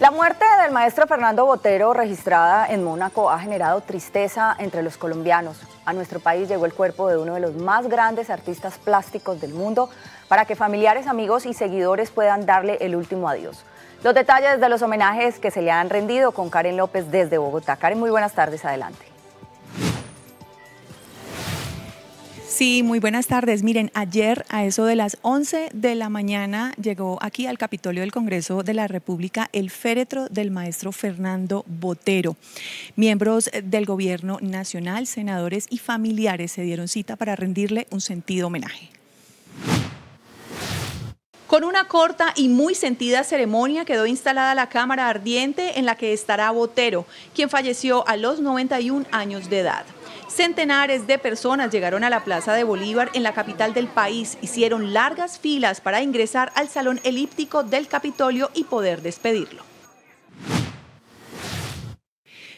La muerte del maestro Fernando Botero, registrada en Mónaco, ha generado tristeza entre los colombianos. A nuestro país llegó el cuerpo de uno de los más grandes artistas plásticos del mundo para que familiares, amigos y seguidores puedan darle el último adiós. Los detalles de los homenajes que se le han rendido con Karen López desde Bogotá. Karen, muy buenas tardes, adelante. Sí, muy buenas tardes. Miren, ayer a eso de las 11 de la mañana llegó aquí al Capitolio del Congreso de la República el féretro del maestro Fernando Botero. Miembros del Gobierno Nacional, senadores y familiares se dieron cita para rendirle un sentido homenaje. Con una corta y muy sentida ceremonia quedó instalada la cámara ardiente en la que estará Botero, quien falleció a los 91 años de edad. Centenares de personas llegaron a la Plaza de Bolívar en la capital del país, hicieron largas filas para ingresar al salón elíptico del Capitolio y poder despedirlo.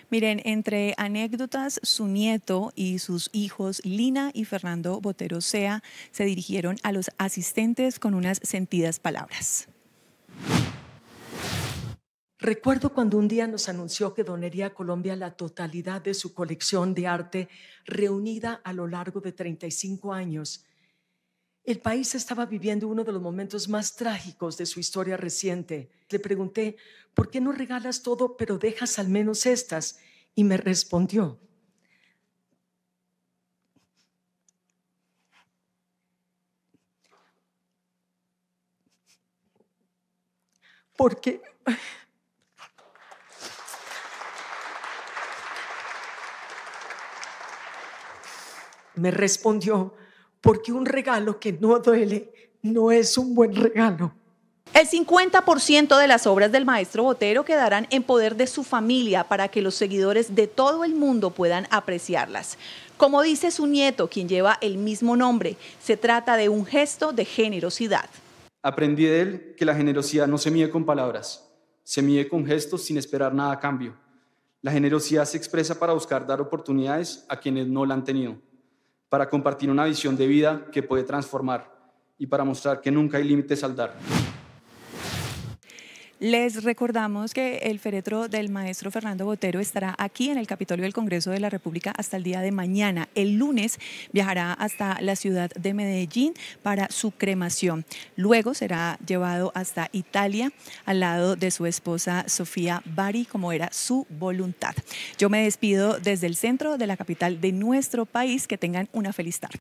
Miren, entre anécdotas, su nieto y sus hijos Lina y Fernando Botero Sea se dirigieron a los asistentes con unas sentidas palabras. Recuerdo cuando un día nos anunció que donaría a Colombia la totalidad de su colección de arte reunida a lo largo de 35 años el país estaba viviendo uno de los momentos más trágicos de su historia reciente. Le pregunté, ¿por qué no regalas todo pero dejas al menos estas? Y me respondió, porque me respondió, porque un regalo que no duele no es un buen regalo. El 50% de las obras del maestro Botero quedarán en poder de su familia para que los seguidores de todo el mundo puedan apreciarlas. Como dice su nieto, quien lleva el mismo nombre, se trata de un gesto de generosidad. Aprendí de él que la generosidad no se mide con palabras, se mide con gestos sin esperar nada a cambio. La generosidad se expresa para buscar dar oportunidades a quienes no la han tenido para compartir una visión de vida que puede transformar y para mostrar que nunca hay límites al dar. Les recordamos que el féretro del maestro Fernando Botero estará aquí en el Capitolio del Congreso de la República hasta el día de mañana. El lunes viajará hasta la ciudad de Medellín para su cremación. Luego será llevado hasta Italia al lado de su esposa Sofía Bari, como era su voluntad. Yo me despido desde el centro de la capital de nuestro país. Que tengan una feliz tarde.